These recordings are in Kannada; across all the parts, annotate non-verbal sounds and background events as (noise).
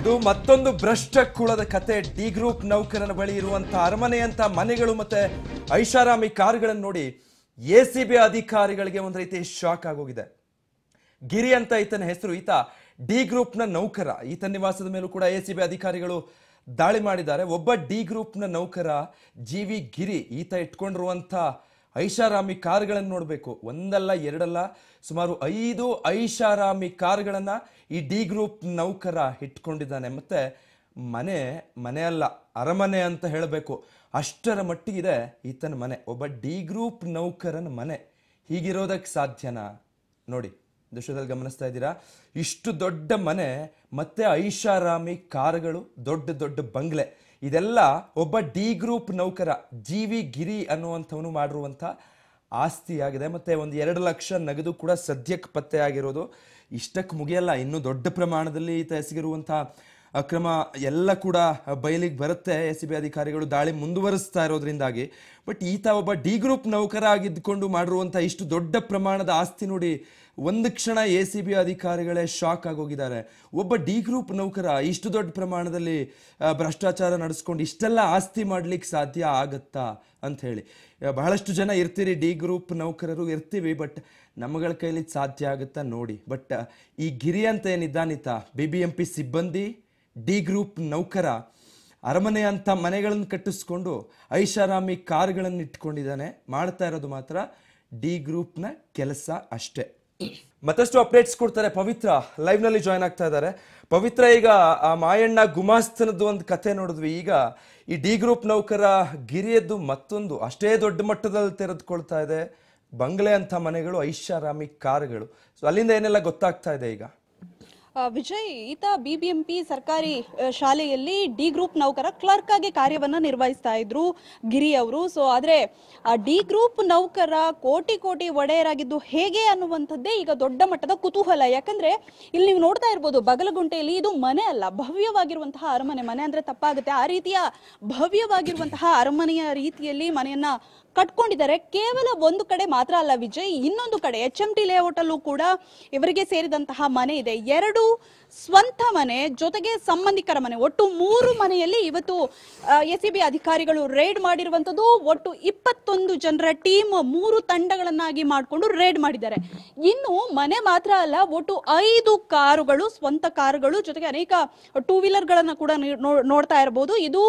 ಇದು ಮತ್ತೊಂದು ಭ್ರಷ್ಟ ಕುಳದ ಕತೆ ಡಿ ಗ್ರೂಪ್ ನೌಕರನ ಬಳಿ ಇರುವಂತಹ ಅರಮನೆಯಂತ ಮನೆಗಳು ಮತ್ತೆ ಐಷಾರಾಮಿ ಕಾರುಗಳನ್ನು ನೋಡಿ ಎ ಸಿ ಬಿ ಅಧಿಕಾರಿಗಳಿಗೆ ಒಂದು ರೀತಿ ಶಾಕ್ ಆಗೋಗಿದೆ ಗಿರಿ ಅಂತ ಈತನ ಹೆಸರು ಈತ ಡಿ ಗ್ರೂಪ್ನ ನೌಕರ ಈತನ ನಿವಾಸದ ಮೇಲೂ ಕೂಡ ಎ ಸಿ ಬಿ ಅಧಿಕಾರಿಗಳು ದಾಳಿ ಮಾಡಿದ್ದಾರೆ ಒಬ್ಬ ಡಿ ಗ್ರೂಪ್ನ ನೌಕರ ಜಿ ವಿ ಗಿರಿ ಈತ ಇಟ್ಕೊಂಡಿರುವಂಥ ಐಷಾರಾಮಿ ಕಾರ್ಗಳನ್ನು ನೋಡಬೇಕು ಒಂದಲ್ಲ ಎರಡಲ್ಲ ಸುಮಾರು ಐದು ಐಷಾರಾಮಿ ಕಾರ್ಗಳನ್ನು ಈ ಡಿ ಗ್ರೂಪ್ ನೌಕರ ಇಟ್ಕೊಂಡಿದ್ದಾನೆ ಮತ್ತು ಮನೆ ಮನೆ ಅಲ್ಲ ಅರಮನೆ ಅಂತ ಹೇಳಬೇಕು ಅಷ್ಟರ ಮಟ್ಟಿಗಿದೆ ಈತನ ಮನೆ ಒಬ್ಬ ಡಿ ಗ್ರೂಪ್ ನೌಕರನ ಮನೆ ಹೀಗಿರೋದಕ್ಕೆ ಸಾಧ್ಯನಾ ನೋಡಿ ದೃಶ್ಯದಲ್ಲಿ ಗಮನಿಸ್ತಾ ಇದ್ದೀರಾ ಇಷ್ಟು ದೊಡ್ಡ ಮನೆ ಮತ್ತೆ ಐಷಾರಾಮಿ ಕಾರ್ಗಳು ದೊಡ್ಡ ದೊಡ್ಡ ಬಂಗ್ಲೆ ಇದೆಲ್ಲ ಒಬ್ಬ ಡಿ ಗ್ರೂಪ್ ನೌಕರ ಜಿ ವಿ ಗಿರಿ ಅನ್ನುವಂಥವನು ಮಾಡಿರುವಂಥ ಆಸ್ತಿಯಾಗಿದೆ ಮತ್ತೆ ಒಂದು ಎರಡು ಲಕ್ಷ ನಗದು ಕೂಡ ಸದ್ಯಕ್ಕೆ ಪತ್ತೆಯಾಗಿರೋದು ಇಷ್ಟಕ್ಕೆ ಮುಗಿಯಲ್ಲ ಇನ್ನೂ ದೊಡ್ಡ ಪ್ರಮಾಣದಲ್ಲಿ ಈತ ಅಕ್ರಮ ಎಲ್ಲ ಕೂಡ ಬಯಲಿಗೆ ಬರುತ್ತೆ ಎಸ್ ಸಿ ಬಿ ಅಧಿಕಾರಿಗಳು ದಾಳಿ ಮುಂದುವರಿಸ್ತಾ ಇರೋದ್ರಿಂದಾಗಿ ಬಟ್ ಈತ ಒಬ್ಬ ಡಿ ಗ್ರೂಪ್ ನೌಕರ ಆಗಿದ್ದುಕೊಂಡು ಮಾಡಿರುವಂಥ ಇಷ್ಟು ದೊಡ್ಡ ಪ್ರಮಾಣದ ಆಸ್ತಿ ನೋಡಿ ಒಂದು ಕ್ಷಣ ಎ ಸಿ ಬಿ ಅಧಿಕಾರಿಗಳೇ ಶಾಕ್ ಆಗೋಗಿದ್ದಾರೆ ಒಬ್ಬ ಡಿ ಗ್ರೂಪ್ ನೌಕರ ಇಷ್ಟು ದೊಡ್ಡ ಪ್ರಮಾಣದಲ್ಲಿ ಭ್ರಷ್ಟಾಚಾರ ನಡೆಸ್ಕೊಂಡು ಇಷ್ಟೆಲ್ಲ ಆಸ್ತಿ ಮಾಡ್ಲಿಕ್ಕೆ ಸಾಧ್ಯ ಆಗತ್ತಾ ಅಂತ ಹೇಳಿ ಬಹಳಷ್ಟು ಜನ ಇರ್ತೀರಿ ಡಿ ಗ್ರೂಪ್ ನೌಕರರು ಇರ್ತೀವಿ ಬಟ್ ನಮ್ಮಗಳ ಕೈಲಿ ಸಾಧ್ಯ ಆಗುತ್ತಾ ನೋಡಿ ಬಟ್ ಈ ಗಿರಿ ಅಂತ ಏನಿದ್ದಾನಿತ ಬಿ ಬಿ ಎಂ ಪಿ ಸಿಬ್ಬಂದಿ ಡಿ ಗ್ರೂಪ್ ನೌಕರ ಅರಮನೆ ಅಂತ ಮನೆಗಳನ್ನು ಕಟ್ಟಿಸ್ಕೊಂಡು ಐಷಾರಾಮಿ ಕಾರ್ಗಳನ್ನು ಇಟ್ಕೊಂಡಿದ್ದಾನೆ ಮಾಡ್ತಾ ಇರೋದು ಮಾತ್ರ ಡಿ ಗ್ರೂಪ್ನ ಕೆಲಸ ಅಷ್ಟೇ ಮತ್ತಷ್ಟು ಅಪ್ಡೇಟ್ಸ್ ಕೊಡ್ತಾರೆ ಪವಿತ್ರ ಲೈವ್ನಲ್ಲಿ ಜಾಯ್ನ್ ಆಗ್ತಾ ಇದ್ದಾರೆ ಪವಿತ್ರ ಈಗ ಆ ಮಾಯಣ್ಣ ಗುಮಾಸ್ತನದ್ದು ಒಂದು ಕಥೆ ನೋಡಿದ್ವಿ ಈಗ ಈ ಡಿ ಗ್ರೂಪ್ ನೌಕರ ಗಿರಿಯದ್ದು ಮತ್ತೊಂದು ಅಷ್ಟೇ ದೊಡ್ಡ ಮಟ್ಟದಲ್ಲಿ ತೆರೆದುಕೊಳ್ತಾ ಇದೆ ಬಂಗ್ಲೆ ಅಂಥ ಮನೆಗಳು ಐಷಾರಾಮಿ ಕಾರ್ಗಳು ಸೊ ಅಲ್ಲಿಂದ ಏನೆಲ್ಲ ಗೊತ್ತಾಗ್ತಾ ಇದೆ ಈಗ ವಿಜಯ್ ಈತ ಬಿಬಿಎಂಪಿ ಸರ್ಕಾರಿ ಶಾಲೆಯಲ್ಲಿ ಡಿ ಗ್ರೂಪ್ ನೌಕರ ಕ್ಲರ್ಕ್ ಆಗಿ ಕಾರ್ಯವನ್ನ ನಿರ್ವಹಿಸ್ತಾ ಇದ್ರು ಗಿರಿ ಅವರು ಸೊ ಆದರೆ ಡಿ ಗ್ರೂಪ್ ನೌಕರ ಕೋಟಿ ಕೋಟಿ ಒಡೆಯರಾಗಿದ್ದು ಹೇಗೆ ಅನ್ನುವಂಥದ್ದೇ ಈಗ ದೊಡ್ಡ ಮಟ್ಟದ ಕುತೂಹಲ ಯಾಕಂದ್ರೆ ಇಲ್ಲಿ ನೀವು ನೋಡ್ತಾ ಇರ್ಬೋದು ಬಗಲಗುಂಟೆಯಲ್ಲಿ ಇದು ಮನೆ ಅಲ್ಲ ಭವ್ಯವಾಗಿರುವಂತಹ ಅರಮನೆ ಮನೆ ಅಂದ್ರೆ ತಪ್ಪಾಗುತ್ತೆ ಆ ರೀತಿಯ ಭವ್ಯವಾಗಿರುವಂತಹ ಅರಮನೆಯ ರೀತಿಯಲ್ಲಿ ಮನೆಯನ್ನ ಕಟ್ಕೊಂಡಿದ್ದಾರೆ ಕೇವಲ ಒಂದು ಕಡೆ ಮಾತ್ರ ಅಲ್ಲ ವಿಜಯ್ ಇನ್ನೊಂದು ಕಡೆ ಎಚ್ ಎಂ ಟಿ ಲೇಔಟ್ ಅಲ್ಲೂ ಕೂಡ ಇವರಿಗೆ ಸೇರಿದಂತಹ ಮನೆ ಇದೆ ಎರಡು ಸ್ವಂತ ಮನೆ ಜೊತೆಗೆ ಸಂಬಂಧಿಕರ ಮನೆ ಒಟ್ಟು ಮೂರು ಮನೆಯಲ್ಲಿ ಇವತ್ತು ಬಿ ಅಧಿಕಾರಿಗಳು ರೇಡ್ ಮಾಡಿರುವಂತದ್ದು ಒಟ್ಟು ಇಪ್ಪತ್ತೊಂದು ಜನರ ಟೀಮ್ ಮೂರು ತಂಡಗಳನ್ನಾಗಿ ಮಾಡಿಕೊಂಡು ರೇಡ್ ಮಾಡಿದ್ದಾರೆ ಇನ್ನು ಮನೆ ಮಾತ್ರ ಅಲ್ಲ ಒಟ್ಟು ಐದು ಕಾರುಗಳು ಸ್ವಂತ ಕಾರುಗಳು ಜೊತೆಗೆ ಅನೇಕ ಟೂ ವೀಲರ್ ಗಳನ್ನ ಕೂಡ ನೋಡ್ತಾ ಇರಬಹುದು ಇದು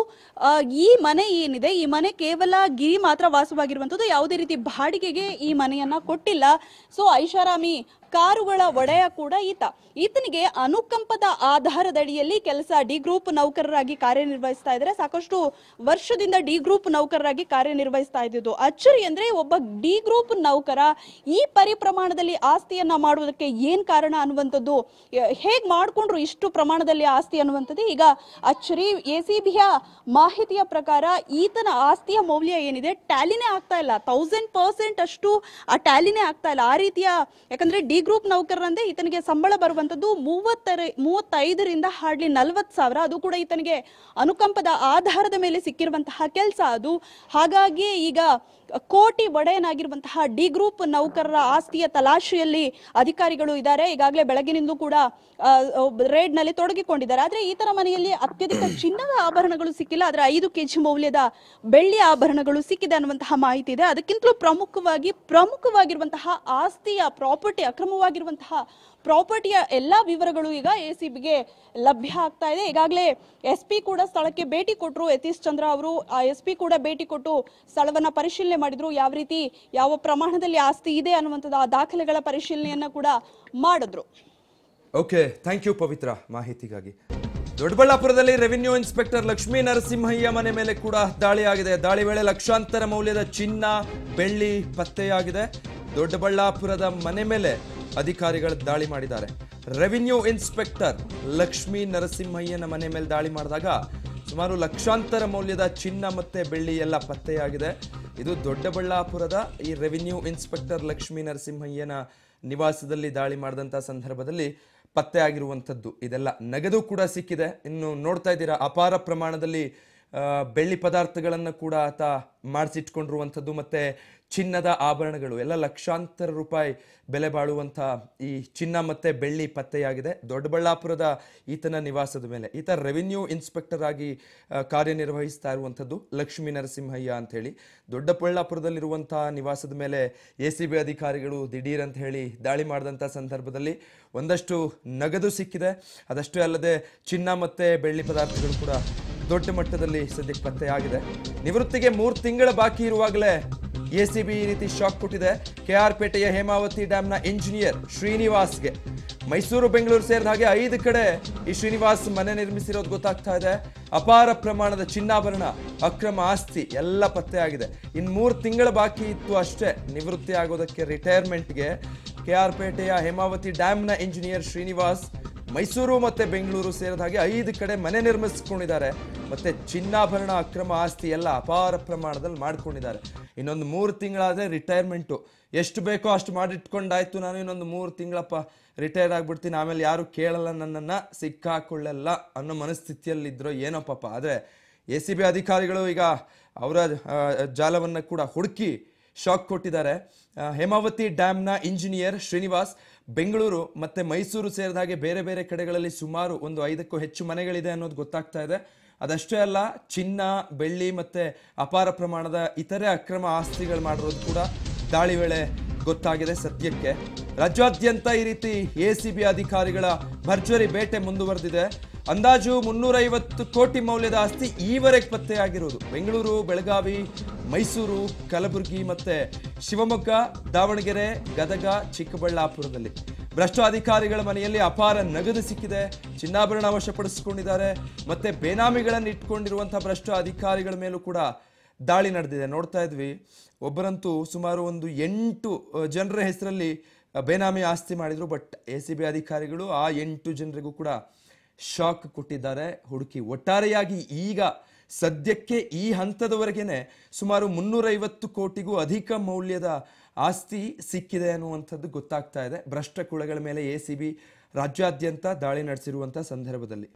ಈ ಮನೆ ಏನಿದೆ ಈ ಮನೆ ಕೇವಲ ಗಿರಿ ಮಾತ್ರ ವಾಸ ವಾಸವಾಗಿರುವಂಥದ್ದು ಯಾವುದೇ ರೀತಿ ಬಾಡಿಗೆಗೆ ಈ ಮನೆಯನ್ನ ಕೊಟ್ಟಿಲ್ಲ ಸೊ ಐಷಾರಾಮಿ ಕಾರುಗಳ ಒಡೆಯ ಕೂಡ ಈತ ಈತನಿಗೆ ಅನುಕಂಪದ ಆಧಾರದಡಿಯಲ್ಲಿ ಕೆಲಸ ಡಿ ಗ್ರೂಪ್ ನೌಕರರಾಗಿ ಕಾರ್ಯನಿರ್ವಹಿಸ್ತಾ ಇದ್ರೆ ಸಾಕಷ್ಟು ವರ್ಷದಿಂದ ಡಿ ಗ್ರೂಪ್ ನೌಕರರಾಗಿ ಕಾರ್ಯನಿರ್ವಹಿಸ್ತಾ ಇದ್ದು ಅಚ್ಚರಿ ಅಂದ್ರೆ ಒಬ್ಬ ಡಿ ಗ್ರೂಪ್ ನೌಕರ ಈ ಪರಿಪ್ರಮಾಣದಲ್ಲಿ ಆಸ್ತಿಯನ್ನ ಮಾಡುವುದಕ್ಕೆ ಏನ್ ಕಾರಣ ಅನ್ನುವಂಥದ್ದು ಹೇಗ್ ಮಾಡಿಕೊಂಡ್ರು ಇಷ್ಟು ಪ್ರಮಾಣದಲ್ಲಿ ಆಸ್ತಿ ಅನ್ನುವಂಥದ್ದು ಈಗ ಅಚ್ಚರಿ ಎ ಸಿ ಮಾಹಿತಿಯ ಪ್ರಕಾರ ಈತನ ಆಸ್ತಿಯ ಮೌಲ್ಯ ಏನಿದೆ ಟ್ಯಾಲಿನೇ ಆಗ್ತಾ ಇಲ್ಲ ತೌಸಂಡ್ ಪರ್ಸೆಂಟ್ ಅಷ್ಟು ಆ ಟ್ಯಾಲಿನೇ ಆಗ್ತಾ ಇಲ್ಲ ಆ ರೀತಿಯ ಯಾಕಂದ್ರೆ ಡಿ ಗ್ರೂಪ್ ನೌಕರರಂದೆ ಈತನಿಗೆ ಸಂಬಳ ಬರುವಂತದ್ದು ಮೂವತ್ತರ ಮೂವತ್ತೈದರಿಂದ ಹಾರ್ಡ್ಲಿ ನಲವತ್ತು ಸಾವಿರ ಅದು ಕೂಡ ಈತನಿಗೆ ಅನುಕಂಪದ ಆಧಾರದ ಮೇಲೆ ಸಿಕ್ಕಿರುವಂತಹ ಕೆಲಸ ಅದು ಹಾಗಾಗಿ ಈಗ ಕೋಟಿ ಒಡೆಯನಾಗಿರುವಂತಹ ಡಿ ಗ್ರೂಪ್ ನೌಕರರ ಆಸ್ತಿಯ ತಲಾಶೆಯಲ್ಲಿ ಅಧಿಕಾರಿಗಳು ಇದ್ದಾರೆ ಈಗಾಗಲೇ ಬೆಳಗಿನಿಂದ ಕೂಡ ರೇಡ್ ನಲ್ಲಿ ತೊಡಗಿಕೊಂಡಿದ್ದಾರೆ ಆದ್ರೆ ತರ ಮನೆಯಲ್ಲಿ ಅತ್ಯಧಿಕ (clears throat) ಚಿನ್ನದ ಆಭರಣಗಳು ಸಿಕ್ಕಿಲ್ಲ ಆದ್ರೆ ಐದು ಕೆಜಿ ಮೌಲ್ಯದ ಬೆಳ್ಳಿ ಆಭರಣಗಳು ಸಿಕ್ಕಿದೆ ಅನ್ನುವಂತಹ ಮಾಹಿತಿ ಇದೆ ಅದಕ್ಕಿಂತಲೂ ಪ್ರಮುಖವಾಗಿ ಪ್ರಮುಖವಾಗಿರುವಂತಹ ಆಸ್ತಿಯ ಪ್ರಾಪರ್ಟಿ ಅಕ್ರಮವಾಗಿರುವಂತಹ ಪ್ರಾಪರ್ಟಿಯ ಎಲ್ಲಾ ವಿವರಗಳು ಈಗ ಎ ಸಿಬಿಗೆ ಲಭ್ಯ ಆಗ್ತಾ ಇದೆ ಈಗಾಗಲೇ ಎಸ್ ಪಿ ಕೂಡ ಸ್ಥಳಕ್ಕೆ ಭೇಟಿ ಕೊಟ್ಟರು ಯತೀಶ್ ಚಂದ್ರ ಅವರು ಎಸ್ ಪಿ ಕೂಡ ಭೇಟಿ ಕೊಟ್ಟು ಸ್ಥಳವನ್ನ ಪರಿಶೀಲನೆ ಮಾಡಿದ್ರು ಯಾವ ರೀತಿ ಯಾವ ಪ್ರಮಾಣದಲ್ಲಿ ಆಸ್ತಿ ಇದೆ ಅನ್ನುವಂಥದ್ದು ಆ ದಾಖಲೆಗಳ ಪರಿಶೀಲನೆಯನ್ನ ಕೂಡ ಮಾಡಿದ್ರು ಓಕೆ ಥ್ಯಾಂಕ್ ಯು ಪವಿತ್ರ ಮಾಹಿತಿಗಾಗಿ ದೊಡ್ಡಬಳ್ಳಾಪುರದಲ್ಲಿ ರೆವಿನ್ಯೂ ಇನ್ಸ್ಪೆಕ್ಟರ್ ಲಕ್ಷ್ಮೀ ನರಸಿಂಹಯ್ಯ ಮನೆ ಮೇಲೆ ಕೂಡ ದಾಳಿಯಾಗಿದೆ ದಾಳಿ ವೇಳೆ ಲಕ್ಷಾಂತರ ಮೌಲ್ಯದ ಚಿನ್ನ ಬೆಳ್ಳಿ ಪತ್ತೆಯಾಗಿದೆ ದೊಡ್ಡಬಳ್ಳಾಪುರದ ಮನೆ ಮೇಲೆ ಅಧಿಕಾರಿಗಳು ದಾಳಿ ಮಾಡಿದ್ದಾರೆ ರೆವಿನ್ಯೂ ಇನ್ಸ್ಪೆಕ್ಟರ್ ಲಕ್ಷ್ಮೀ ನರಸಿಂಹಯ್ಯನ ಮನೆ ಮೇಲೆ ದಾಳಿ ಮಾಡಿದಾಗ ಸುಮಾರು ಲಕ್ಷಾಂತರ ಮೌಲ್ಯದ ಚಿನ್ನ ಮತ್ತೆ ಬೆಳ್ಳಿ ಎಲ್ಲ ಪತ್ತೆಯಾಗಿದೆ ಇದು ದೊಡ್ಡಬಳ್ಳಾಪುರದ ಈ ರೆವಿನ್ಯೂ ಇನ್ಸ್ಪೆಕ್ಟರ್ ಲಕ್ಷ್ಮೀ ನರಸಿಂಹಯ್ಯನ ನಿವಾಸದಲ್ಲಿ ದಾಳಿ ಮಾಡಿದಂಥ ಸಂದರ್ಭದಲ್ಲಿ ಪತ್ತೆಯಾಗಿರುವಂಥದ್ದು ಇದೆಲ್ಲ ನಗದು ಕೂಡ ಸಿಕ್ಕಿದೆ ಇನ್ನು ನೋಡ್ತಾ ಇದ್ದೀರಾ ಅಪಾರ ಪ್ರಮಾಣದಲ್ಲಿ ಬೆಳ್ಳಿ ಪದಾರ್ಥಗಳನ್ನು ಕೂಡ ಆತ ಮಾಡಿಸಿಟ್ಕೊಂಡಿರುವಂಥದ್ದು ಮತ್ತು ಚಿನ್ನದ ಆಭರಣಗಳು ಎಲ್ಲ ಲಕ್ಷಾಂತರ ರೂಪಾಯಿ ಬೆಲೆ ಬಾಳುವಂಥ ಈ ಚಿನ್ನ ಮತ್ತು ಬೆಳ್ಳಿ ಪತ್ತೆಯಾಗಿದೆ ದೊಡ್ಡಬಳ್ಳಾಪುರದ ಈತನ ನಿವಾಸದ ಮೇಲೆ ಈತ ರೆವಿನ್ಯೂ ಇನ್ಸ್ಪೆಕ್ಟರ್ ಆಗಿ ಕಾರ್ಯನಿರ್ವಹಿಸ್ತಾ ಇರುವಂಥದ್ದು ಲಕ್ಷ್ಮೀ ನರಸಿಂಹಯ್ಯ ಅಂಥೇಳಿ ದೊಡ್ಡಬಳ್ಳಾಪುರದಲ್ಲಿರುವಂಥ ನಿವಾಸದ ಮೇಲೆ ಎ ಸಿ ಬಿ ಅಧಿಕಾರಿಗಳು ದಿಢೀರ್ ಅಂತ ಹೇಳಿ ದಾಳಿ ಮಾಡಿದಂಥ ಸಂದರ್ಭದಲ್ಲಿ ಒಂದಷ್ಟು ನಗದು ಸಿಕ್ಕಿದೆ ಅದಷ್ಟೇ ಅಲ್ಲದೆ ಚಿನ್ನ ಮತ್ತು ಬೆಳ್ಳಿ ಪದಾರ್ಥಗಳು ಕೂಡ ದೊಡ್ಡ ಮಟ್ಟದಲ್ಲಿ ಸದ್ಯಕ್ಕೆ ಪತ್ತೆಯಾಗಿದೆ ನಿವೃತ್ತಿಗೆ ಮೂರು ತಿಂಗಳ ಬಾಕಿ ಇರುವಾಗಲೇ ಬಿ ಈ ರೀತಿ ಶಾಕ್ ಕೊಟ್ಟಿದೆ ಕೆ ಆರ್ ಪೇಟೆಯ ಹೇಮಾವತಿ ಡ್ಯಾಮ್ನ ಇಂಜಿನಿಯರ್ ಶ್ರೀನಿವಾಸ್ಗೆ ಮೈಸೂರು ಬೆಂಗಳೂರು ಸೇರಿದ ಹಾಗೆ ಐದು ಕಡೆ ಈ ಶ್ರೀನಿವಾಸ್ ಮನೆ ನಿರ್ಮಿಸಿರೋದು ಗೊತ್ತಾಗ್ತಾ ಇದೆ ಅಪಾರ ಪ್ರಮಾಣದ ಚಿನ್ನಾಭರಣ ಅಕ್ರಮ ಆಸ್ತಿ ಎಲ್ಲ ಪತ್ತೆಯಾಗಿದೆ ಇನ್ನು ಮೂರು ತಿಂಗಳ ಬಾಕಿ ಇತ್ತು ಅಷ್ಟೇ ನಿವೃತ್ತಿ ಆಗೋದಕ್ಕೆ ರಿಟೈರ್ಮೆಂಟ್ಗೆ ಕೆ ಆರ್ ಪೇಟೆಯ ಹೇಮಾವತಿ ಡ್ಯಾಮ್ನ ಇಂಜಿನಿಯರ್ ಶ್ರೀನಿವಾಸ್ ಮೈಸೂರು ಮತ್ತು ಬೆಂಗಳೂರು ಸೇರಿದ ಹಾಗೆ ಐದು ಕಡೆ ಮನೆ ನಿರ್ಮಿಸ್ಕೊಂಡಿದ್ದಾರೆ ಮತ್ತು ಚಿನ್ನಾಭರಣ ಅಕ್ರಮ ಆಸ್ತಿ ಎಲ್ಲ ಅಪಾರ ಪ್ರಮಾಣದಲ್ಲಿ ಮಾಡ್ಕೊಂಡಿದ್ದಾರೆ ಇನ್ನೊಂದು ಮೂರು ತಿಂಗಳಾದರೆ ರಿಟೈರ್ಮೆಂಟು ಎಷ್ಟು ಬೇಕೋ ಅಷ್ಟು ಮಾಡಿಟ್ಕೊಂಡಾಯ್ತು ನಾನು ಇನ್ನೊಂದು ಮೂರು ತಿಂಗಳಪ್ಪ ರಿಟೈರ್ ಆಗಿಬಿಡ್ತೀನಿ ಆಮೇಲೆ ಯಾರು ಕೇಳಲ್ಲ ನನ್ನನ್ನು ಸಿಕ್ಕಾಕೊಳ್ಳಲ್ಲ ಅನ್ನೋ ಮನಸ್ಥಿತಿಯಲ್ಲಿದ್ದರು ಏನೋ ಪಾಪ ಆದರೆ ಎ ಸಿ ಬಿ ಅಧಿಕಾರಿಗಳು ಈಗ ಅವರ ಜಾಲವನ್ನು ಕೂಡ ಹುಡುಕಿ ಶಾಕ್ ಕೊಟ್ಟಿದ್ದಾರೆ ಹೇಮಾವತಿ ಡ್ಯಾಮ್ನ ಇಂಜಿನಿಯರ್ ಶ್ರೀನಿವಾಸ್ ಬೆಂಗಳೂರು ಮತ್ತು ಮೈಸೂರು ಸೇರಿದ ಹಾಗೆ ಬೇರೆ ಬೇರೆ ಕಡೆಗಳಲ್ಲಿ ಸುಮಾರು ಒಂದು ಐದಕ್ಕೂ ಹೆಚ್ಚು ಮನೆಗಳಿದೆ ಅನ್ನೋದು ಗೊತ್ತಾಗ್ತಾ ಇದೆ ಅದಷ್ಟೇ ಅಲ್ಲ ಚಿನ್ನ ಬೆಳ್ಳಿ ಮತ್ತು ಅಪಾರ ಪ್ರಮಾಣದ ಇತರೆ ಅಕ್ರಮ ಆಸ್ತಿಗಳು ಮಾಡಿರೋದು ಕೂಡ ದಾಳಿ ವೇಳೆ ಗೊತ್ತಾಗಿದೆ ಸದ್ಯಕ್ಕೆ ರಾಜ್ಯಾದ್ಯಂತ ಈ ರೀತಿ ಎ ಸಿ ಬಿ ಅಧಿಕಾರಿಗಳ ಭರ್ಜರಿ ಬೇಟೆ ಮುಂದುವರೆದಿದೆ ಅಂದಾಜು ಮುನ್ನೂರೈವತ್ತು ಕೋಟಿ ಮೌಲ್ಯದ ಆಸ್ತಿ ಈವರೆಗೆ ಪತ್ತೆಯಾಗಿರುವುದು ಬೆಂಗಳೂರು ಬೆಳಗಾವಿ ಮೈಸೂರು ಕಲಬುರಗಿ ಮತ್ತು ಶಿವಮೊಗ್ಗ ದಾವಣಗೆರೆ ಗದಗ ಚಿಕ್ಕಬಳ್ಳಾಪುರದಲ್ಲಿ ಭ್ರಷ್ಟ ಅಧಿಕಾರಿಗಳ ಮನೆಯಲ್ಲಿ ಅಪಾರ ನಗದು ಸಿಕ್ಕಿದೆ ಚಿನ್ನಾಭರಣ ವಶಪಡಿಸಿಕೊಂಡಿದ್ದಾರೆ ಮತ್ತು ಬೇನಾಮಿಗಳನ್ನು ಇಟ್ಕೊಂಡಿರುವಂಥ ಭ್ರಷ್ಟ ಅಧಿಕಾರಿಗಳ ಮೇಲೂ ಕೂಡ ದಾಳಿ ನಡೆದಿದೆ ನೋಡ್ತಾ ಇದ್ವಿ ಒಬ್ಬರಂತೂ ಸುಮಾರು ಒಂದು ಎಂಟು ಜನರ ಹೆಸರಲ್ಲಿ ಬೇನಾಮಿ ಆಸ್ತಿ ಮಾಡಿದರು ಬಟ್ ಎ ಸಿ ಬಿ ಅಧಿಕಾರಿಗಳು ಆ ಎಂಟು ಜನರಿಗೂ ಕೂಡ ಶಾಕ್ ಕೊಟ್ಟಿದ್ದಾರೆ ಹುಡುಕಿ ಒಟ್ಟಾರೆಯಾಗಿ ಈಗ ಸದ್ಯಕ್ಕೆ ಈ ಹಂತದವರೆಗೇನೆ ಸುಮಾರು ಮುನ್ನೂರೈವತ್ತು ಕೋಟಿಗೂ ಅಧಿಕ ಮೌಲ್ಯದ ಆಸ್ತಿ ಸಿಕ್ಕಿದೆ ಅನ್ನುವಂಥದ್ದು ಗೊತ್ತಾಗ್ತಾ ಇದೆ ಭ್ರಷ್ಟ ಕುಳಗಳ ಮೇಲೆ ಎ ಸಿ ಬಿ ರಾಜ್ಯಾದ್ಯಂತ ದಾಳಿ ನಡೆಸಿರುವಂಥ ಸಂದರ್ಭದಲ್ಲಿ